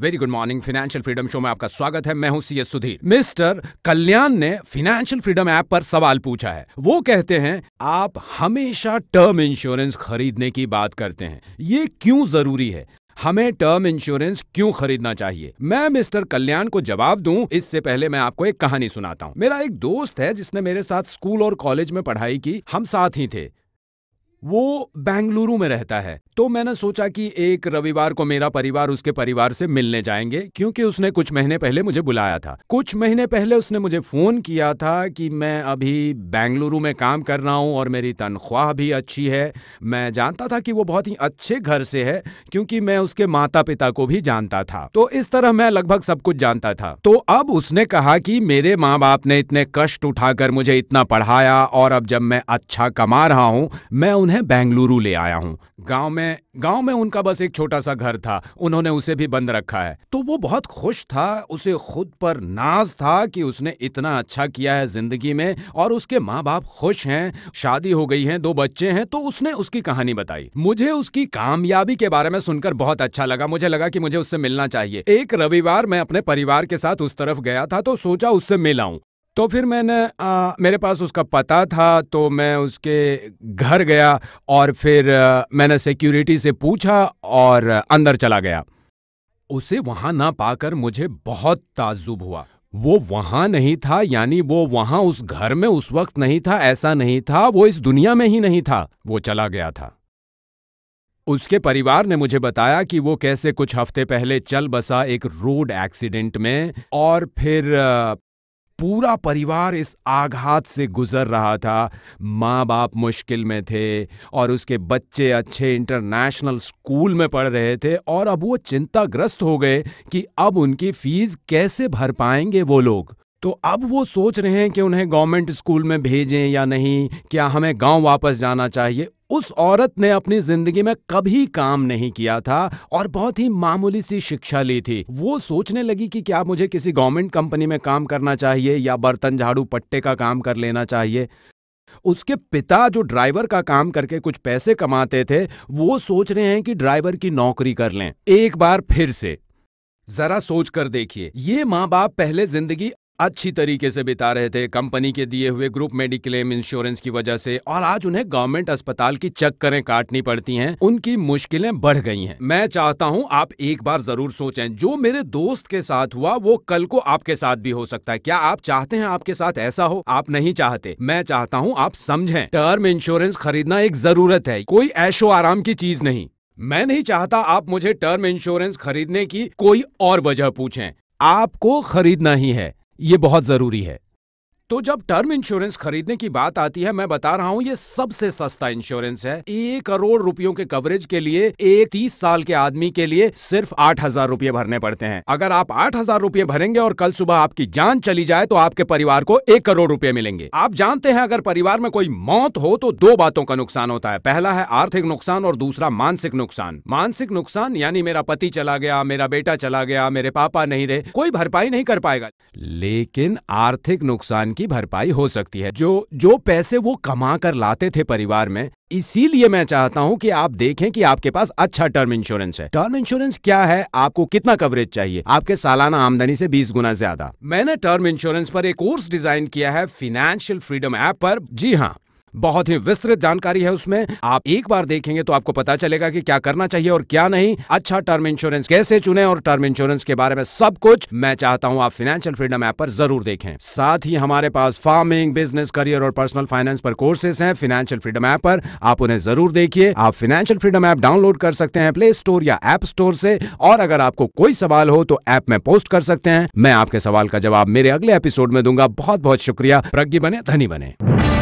very good morning financial freedom show में आपका स्वागत है मैं हूं C S Sudhir mister Kalyan ने फाइनेंशियल फ्रीडम ऐप पर सवाल पूछा है वो कहते हैं आप हमेशा टर्म इंश्योरेंस खरीदने की बात करते हैं ये क्यों जरूरी है हमें टर्म इंश्योरेंस क्यों खरीदना चाहिए मैं मिस्टर कल्याण को जवाब दूं इससे पहले मैं आपको एक कहानी सुनाता हूं मेरा एक दोस्त है जिसने मेरे साथ स्कूल और कॉलेज में पढ़ाई की हम साथ ही थे वो बेंगलुरु में रहता है तो मैंने सोचा कि एक रविवार को मेरा परिवार उसके परिवार से मिलने जाएंगे क्योंकि उसने कुछ महीने पहले मुझे बुलाया था कुछ महीने पहले उसने मुझे फोन किया था कि मैं अभी बेंगलुरु में काम कर रहा हूँ और मेरी तनख्वाह भी अच्छी है मैं जानता था कि वो बहुत ही अच्छे घर से है क्योंकि मैं उसके माता पिता को भी जानता था तो इस तरह मैं लगभग सब कुछ जानता था तो अब उसने कहा कि मेरे माँ बाप ने इतने कष्ट उठाकर मुझे इतना पढ़ाया और अब जब मैं अच्छा कमा रहा हूँ मैं उन्हें बेंगलुरु ले आया हूँ गांव में गांव में उनका बस एक छोटा सा घर था उन्होंने उसे भी बंद रखा है तो वो बहुत खुश था उसे खुद पर नाज था कि उसने इतना अच्छा किया है जिंदगी में और उसके माँ बाप खुश हैं शादी हो गई है दो बच्चे हैं तो उसने उसकी कहानी बताई मुझे उसकी कामयाबी के बारे में सुनकर बहुत अच्छा लगा मुझे लगा कि मुझे उससे मिलना चाहिए एक रविवार मैं अपने परिवार के साथ उस तरफ गया था तो सोचा उससे मिल तो फिर मैंने आ, मेरे पास उसका पता था तो मैं उसके घर गया और फिर आ, मैंने सिक्योरिटी से पूछा और अंदर चला गया उसे वहां ना पाकर मुझे बहुत ताजुब हुआ वो वहां नहीं था यानी वो वहां उस घर में उस वक्त नहीं था ऐसा नहीं था वो इस दुनिया में ही नहीं था वो चला गया था उसके परिवार ने मुझे बताया कि वो कैसे कुछ हफ्ते पहले चल बसा एक रोड एक्सीडेंट में और फिर पूरा परिवार इस आघात से गुजर रहा था माँ बाप मुश्किल में थे और उसके बच्चे अच्छे इंटरनेशनल स्कूल में पढ़ रहे थे और अब वो चिंताग्रस्त हो गए कि अब उनकी फीस कैसे भर पाएंगे वो लोग तो अब वो सोच रहे हैं कि उन्हें गवर्नमेंट स्कूल में भेजें या नहीं क्या हमें गांव वापस जाना चाहिए उस औरत ने अपनी जिंदगी में कभी काम नहीं किया था और बहुत ही मामूली सी शिक्षा ली थी वो सोचने लगी कि क्या मुझे किसी गवर्नमेंट कंपनी में काम करना चाहिए या बर्तन झाड़ू पट्टे का काम कर लेना चाहिए उसके पिता जो ड्राइवर का काम करके कुछ पैसे कमाते थे वो सोच रहे हैं कि ड्राइवर की नौकरी कर लें एक बार फिर से जरा सोच कर देखिए ये माँ बाप पहले जिंदगी अच्छी तरीके से बिता रहे थे कंपनी के दिए हुए ग्रुप मेडिक्लेम इंश्योरेंस की वजह से और आज उन्हें गवर्नमेंट अस्पताल की चक्करें काटनी पड़ती हैं उनकी मुश्किलें बढ़ गई हैं मैं चाहता हूं आप एक बार जरूर सोचें जो मेरे दोस्त के साथ हुआ वो कल को आपके साथ भी हो सकता है क्या आप चाहते हैं आपके साथ ऐसा हो आप नहीं चाहते मैं चाहता हूँ आप समझें टर्म इंश्योरेंस खरीदना एक जरूरत है कोई ऐशो आराम की चीज नहीं मैं नहीं चाहता आप मुझे टर्म इंश्योरेंस खरीदने की कोई और वजह पूछें आपको खरीदना ही है ये बहुत ज़रूरी है तो जब टर्म इंश्योरेंस खरीदने की बात आती है मैं बता रहा हूँ ये सबसे सस्ता इंश्योरेंस है एक करोड़ रुपयों के कवरेज के लिए एक तीस साल के आदमी के लिए सिर्फ आठ हजार रूपए भरने पड़ते हैं अगर आप आठ हजार रूपए भरेंगे और कल सुबह आपकी जान चली जाए तो आपके परिवार को एक करोड़ रूपए मिलेंगे आप जानते हैं अगर परिवार में कोई मौत हो तो दो बातों का नुकसान होता है पहला है आर्थिक नुकसान और दूसरा मानसिक नुकसान मानसिक नुकसान यानी मेरा पति चला गया मेरा बेटा चला गया मेरे पापा नहीं रहे कोई भरपाई नहीं कर पाएगा लेकिन आर्थिक नुकसान की भरपाई हो सकती है जो जो पैसे वो कमा कर लाते थे परिवार में इसीलिए मैं चाहता हूं कि आप देखें कि आपके पास अच्छा टर्म इंश्योरेंस है टर्म इंश्योरेंस क्या है आपको कितना कवरेज चाहिए आपके सालाना आमदनी से 20 गुना ज्यादा मैंने टर्म इंश्योरेंस पर एक कोर्स डिजाइन किया है फिनेंशियल फ्रीडम ऐप पर जी हाँ बहुत ही विस्तृत जानकारी है उसमें आप एक बार देखेंगे तो आपको पता चलेगा कि क्या करना चाहिए और क्या नहीं अच्छा टर्म इंश्योरेंस कैसे चुने और टर्म इंश्योरेंस के बारे में सब कुछ मैं चाहता हूँ आप फाइनेंशियल फ्रीडम ऐप पर जरूर देखें साथ ही हमारे पास फार्मिंग बिजनेस करियर और पर्सनल फाइनेंस पर कोर्सेस है फाइनेंशियल फ्रीडम ऐप पर आप उन्हें जरूर देखिए आप फाइनेंशियल फ्रीडम ऐप डाउनलोड कर सकते हैं प्ले स्टोर या ऐप स्टोर से और अगर आपको कोई सवाल हो तो ऐप में पोस्ट कर सकते हैं मैं आपके सवाल का जवाब मेरे अगले एपिसोड में दूंगा बहुत बहुत शुक्रिया प्रज्ञ बने धनी बने